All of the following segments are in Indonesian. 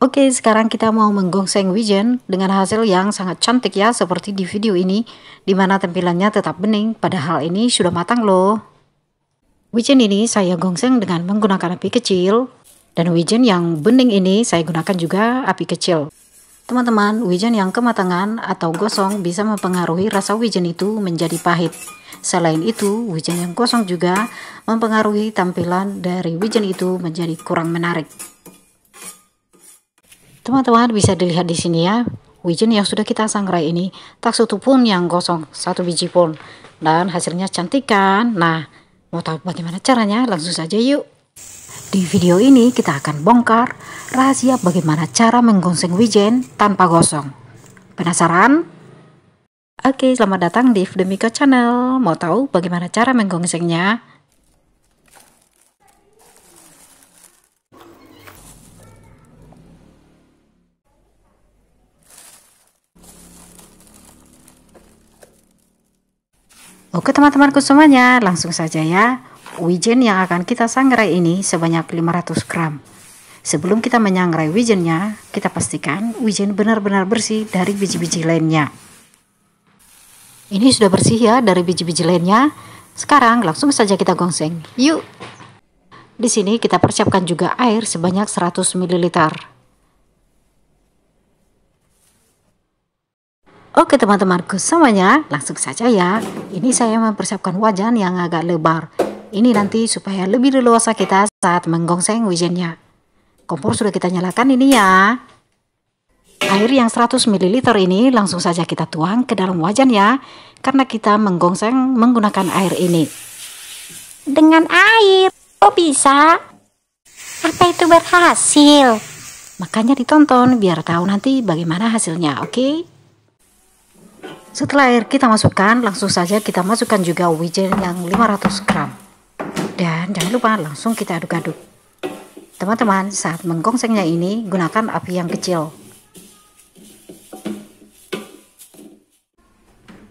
Oke, sekarang kita mau menggongseng wijen dengan hasil yang sangat cantik ya seperti di video ini, di mana tampilannya tetap bening, padahal ini sudah matang loh. Wijen ini saya gongseng dengan menggunakan api kecil, dan wijen yang bening ini saya gunakan juga api kecil. Teman-teman, wijen yang kematangan atau gosong bisa mempengaruhi rasa wijen itu menjadi pahit. Selain itu, wijen yang gosong juga mempengaruhi tampilan dari wijen itu menjadi kurang menarik. Teman-teman bisa dilihat di sini ya, wijen yang sudah kita sangrai ini tak satu pun yang gosong satu biji pun. Dan hasilnya cantik kan? Nah, mau tahu bagaimana caranya? Langsung saja yuk. Di video ini kita akan bongkar rahasia bagaimana cara menggonseng wijen tanpa gosong. Penasaran? Oke, selamat datang di Fdemika Channel. Mau tahu bagaimana cara menggonsengnya? Oke teman-temanku semuanya, langsung saja ya. Wijen yang akan kita sangrai ini sebanyak 500 gram. Sebelum kita menyangrai wijennya, kita pastikan wijen benar-benar bersih dari biji-biji lainnya. Ini sudah bersih ya dari biji-biji lainnya. Sekarang langsung saja kita gongseng. Yuk. Di sini kita persiapkan juga air sebanyak 100 ml. Oke teman-temanku semuanya, langsung saja ya. Ini saya mempersiapkan wajan yang agak lebar. Ini nanti supaya lebih leluasa kita saat menggongseng wijennya. Kompor sudah kita nyalakan ini ya. Air yang 100 ml ini langsung saja kita tuang ke dalam wajan ya. Karena kita menggongseng menggunakan air ini. Dengan air, kok bisa? Apa itu berhasil? Makanya ditonton biar tahu nanti bagaimana hasilnya, oke? Okay? Setelah air kita masukkan, langsung saja kita masukkan juga wijen yang 500 gram. Dan jangan lupa langsung kita aduk-aduk. Teman-teman, saat menggongsengnya ini gunakan api yang kecil.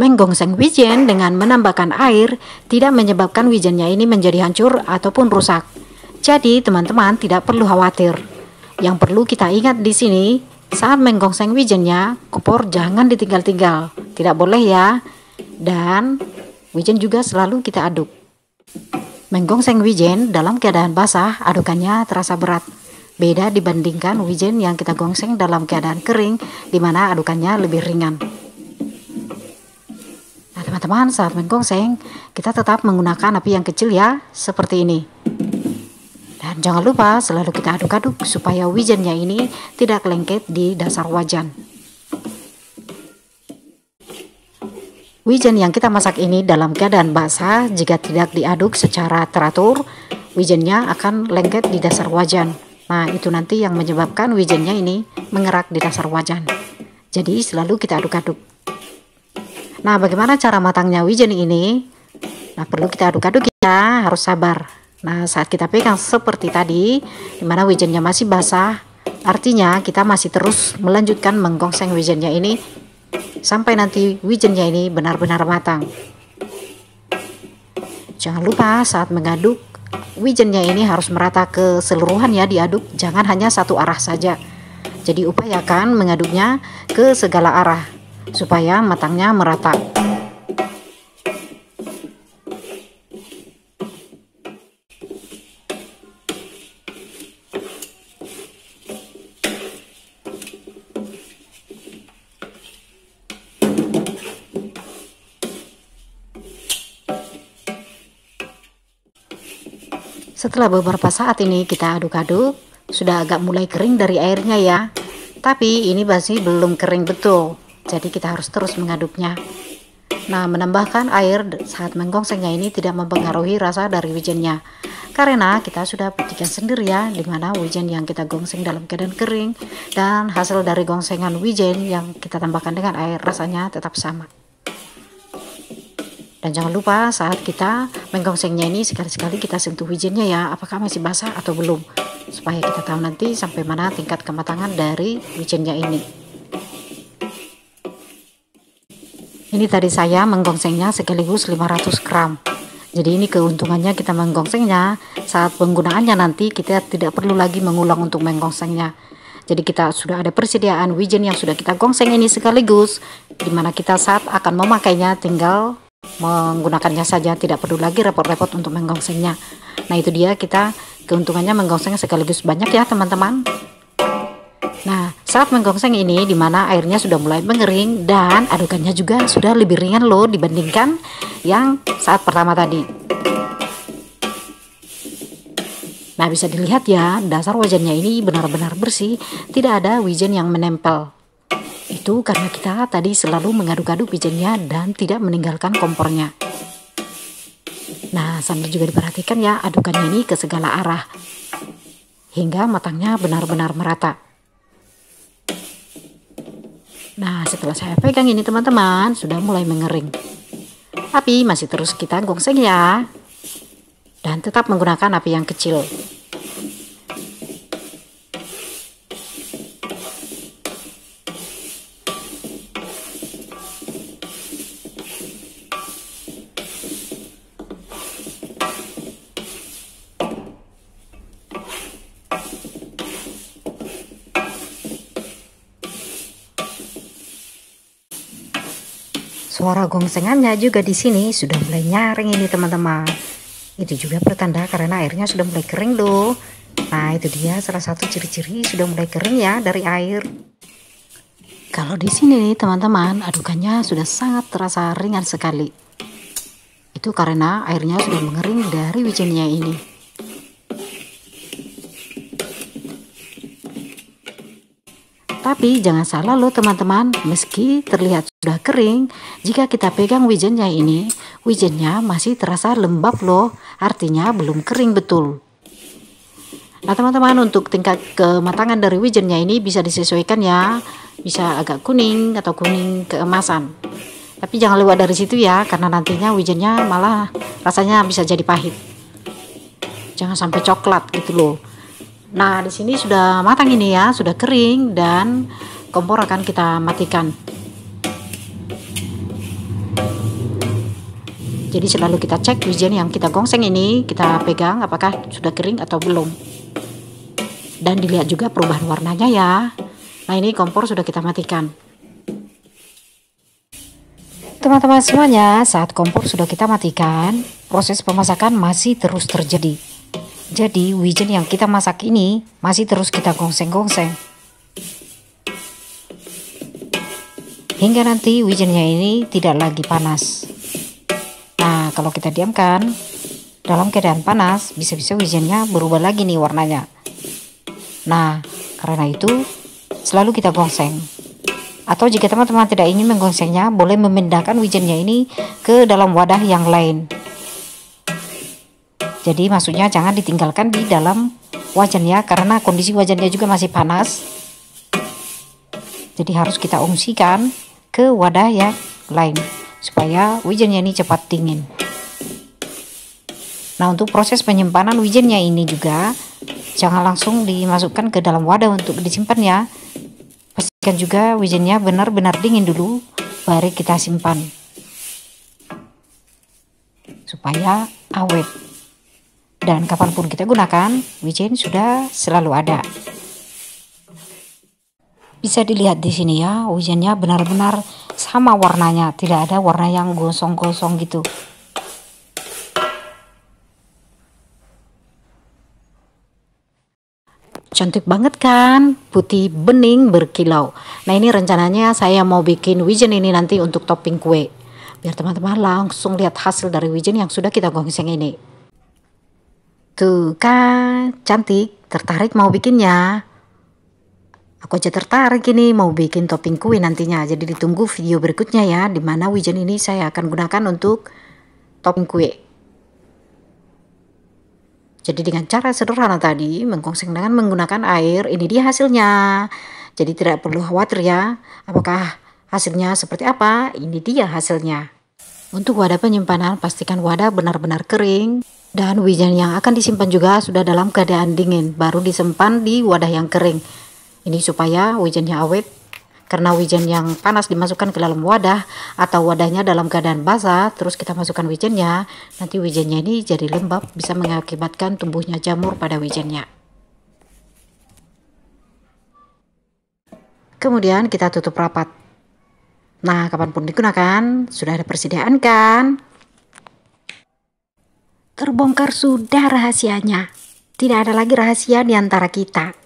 Menggongseng wijen dengan menambahkan air tidak menyebabkan wijennya ini menjadi hancur ataupun rusak. Jadi, teman-teman tidak perlu khawatir. Yang perlu kita ingat di sini, saat menggongseng wijennya, kompor jangan ditinggal-tinggal tidak boleh ya dan wijen juga selalu kita aduk menggongseng wijen dalam keadaan basah adukannya terasa berat beda dibandingkan wijen yang kita gongseng dalam keadaan kering di mana adukannya lebih ringan nah teman-teman saat menggongseng kita tetap menggunakan api yang kecil ya seperti ini dan jangan lupa selalu kita aduk-aduk supaya wijennya ini tidak lengket di dasar wajan. Wijen yang kita masak ini dalam keadaan basah jika tidak diaduk secara teratur, wijennya akan lengket di dasar wajan. Nah, itu nanti yang menyebabkan wijennya ini mengerak di dasar wajan. Jadi, selalu kita aduk-aduk. Nah, bagaimana cara matangnya wijen ini? Nah, perlu kita aduk-aduk ya, harus sabar. Nah, saat kita pegang seperti tadi, dimana wijennya masih basah, artinya kita masih terus melanjutkan menggongseng wijennya ini sampai nanti wijennya ini benar-benar matang. Jangan lupa saat mengaduk, wijennya ini harus merata keseluruhan ya diaduk, jangan hanya satu arah saja. Jadi upayakan mengaduknya ke segala arah supaya matangnya merata. Setelah beberapa saat ini kita aduk-aduk, sudah agak mulai kering dari airnya ya. Tapi ini masih belum kering betul, jadi kita harus terus mengaduknya. Nah, menambahkan air saat menggongsengnya ini tidak mempengaruhi rasa dari wijennya. Karena kita sudah buktikan sendiri ya, di mana wijen yang kita gongseng dalam keadaan kering dan hasil dari gongsengan wijen yang kita tambahkan dengan air rasanya tetap sama. Dan jangan lupa saat kita menggongsengnya ini sekali-sekali kita sentuh wijennya ya, apakah masih basah atau belum. Supaya kita tahu nanti sampai mana tingkat kematangan dari wijennya ini. Ini tadi saya menggongsengnya sekaligus 500 gram. Jadi ini keuntungannya kita menggongsengnya, saat penggunaannya nanti kita tidak perlu lagi mengulang untuk menggongsengnya. Jadi kita sudah ada persediaan wijen yang sudah kita gongseng ini sekaligus, dimana kita saat akan memakainya tinggal menggunakannya saja tidak perlu lagi repot-repot untuk menggongsengnya nah itu dia kita keuntungannya menggongseng sekaligus banyak ya teman-teman nah saat menggongseng ini dimana airnya sudah mulai mengering dan adukannya juga sudah lebih ringan loh dibandingkan yang saat pertama tadi Nah bisa dilihat ya dasar wajannya ini benar-benar bersih tidak ada wijen yang menempel itu karena kita tadi selalu mengaduk-aduk bijinya dan tidak meninggalkan kompornya. Nah, sambil juga diperhatikan ya adukannya ini ke segala arah hingga matangnya benar-benar merata. Nah, setelah saya pegang ini teman-teman, sudah mulai mengering. Tapi masih terus kita gongseng ya. Dan tetap menggunakan api yang kecil. Suara gongsengannya juga di sini sudah mulai nyaring ini teman-teman. Itu juga pertanda karena airnya sudah mulai kering loh. Nah itu dia salah satu ciri-ciri sudah mulai kering ya dari air. Kalau di sini nih teman-teman adukannya sudah sangat terasa ringan sekali. Itu karena airnya sudah mengering dari wijennya ini. Tapi jangan salah loh teman-teman, meski terlihat sudah kering, jika kita pegang wijennya ini, wijennya masih terasa lembab loh, artinya belum kering betul. Nah teman-teman untuk tingkat kematangan dari wijennya ini bisa disesuaikan ya, bisa agak kuning atau kuning keemasan. Tapi jangan lewat dari situ ya, karena nantinya wijennya malah rasanya bisa jadi pahit. Jangan sampai coklat gitu loh. Nah, di sini sudah matang ini ya, sudah kering dan kompor akan kita matikan. Jadi selalu kita cek wijen yang kita gongseng ini, kita pegang apakah sudah kering atau belum. Dan dilihat juga perubahan warnanya ya. Nah, ini kompor sudah kita matikan. Teman-teman semuanya, saat kompor sudah kita matikan, proses pemasakan masih terus terjadi. Jadi wijen yang kita masak ini masih terus kita gongseng-gongseng. Hingga nanti wijennya ini tidak lagi panas. Nah, kalau kita diamkan dalam keadaan panas, bisa-bisa wijennya berubah lagi nih warnanya. Nah, karena itu selalu kita gongseng. Atau jika teman-teman tidak ingin menggongsengnya, boleh memindahkan wijennya ini ke dalam wadah yang lain. Jadi maksudnya jangan ditinggalkan di dalam wajan ya karena kondisi wajannya juga masih panas. Jadi harus kita ungsikan ke wadah yang lain supaya wijennya ini cepat dingin. Nah, untuk proses penyimpanan wijennya ini juga jangan langsung dimasukkan ke dalam wadah untuk disimpan ya. Pastikan juga wijennya benar-benar dingin dulu baru kita simpan supaya awet dan kapanpun kita gunakan, wijen sudah selalu ada. Bisa dilihat di sini ya, wijennya benar-benar sama warnanya, tidak ada warna yang gosong-gosong gitu. cantik banget kan putih bening berkilau nah ini rencananya saya mau bikin wijen ini nanti untuk topping kue biar teman-teman langsung lihat hasil dari wijen yang sudah kita gongseng ini Tuh gitu. kan, cantik, tertarik mau bikinnya. Aku aja tertarik ini mau bikin topping kue nantinya. Jadi ditunggu video berikutnya ya, di mana wijen ini saya akan gunakan untuk topping kue. Jadi dengan cara sederhana tadi, mengkongseng dengan menggunakan air, ini dia hasilnya. Jadi tidak perlu khawatir ya, apakah hasilnya seperti apa? Ini dia hasilnya. Untuk wadah penyimpanan, pastikan wadah benar-benar kering dan wijen yang akan disimpan juga sudah dalam keadaan dingin, baru disimpan di wadah yang kering. Ini supaya wijennya awet. Karena wijen yang panas dimasukkan ke dalam wadah atau wadahnya dalam keadaan basah, terus kita masukkan wijennya, nanti wijennya ini jadi lembab bisa mengakibatkan tumbuhnya jamur pada wijennya. Kemudian kita tutup rapat. Nah, kapanpun digunakan, sudah ada persediaan kan? Terbongkar sudah rahasianya. Tidak ada lagi rahasia di antara kita.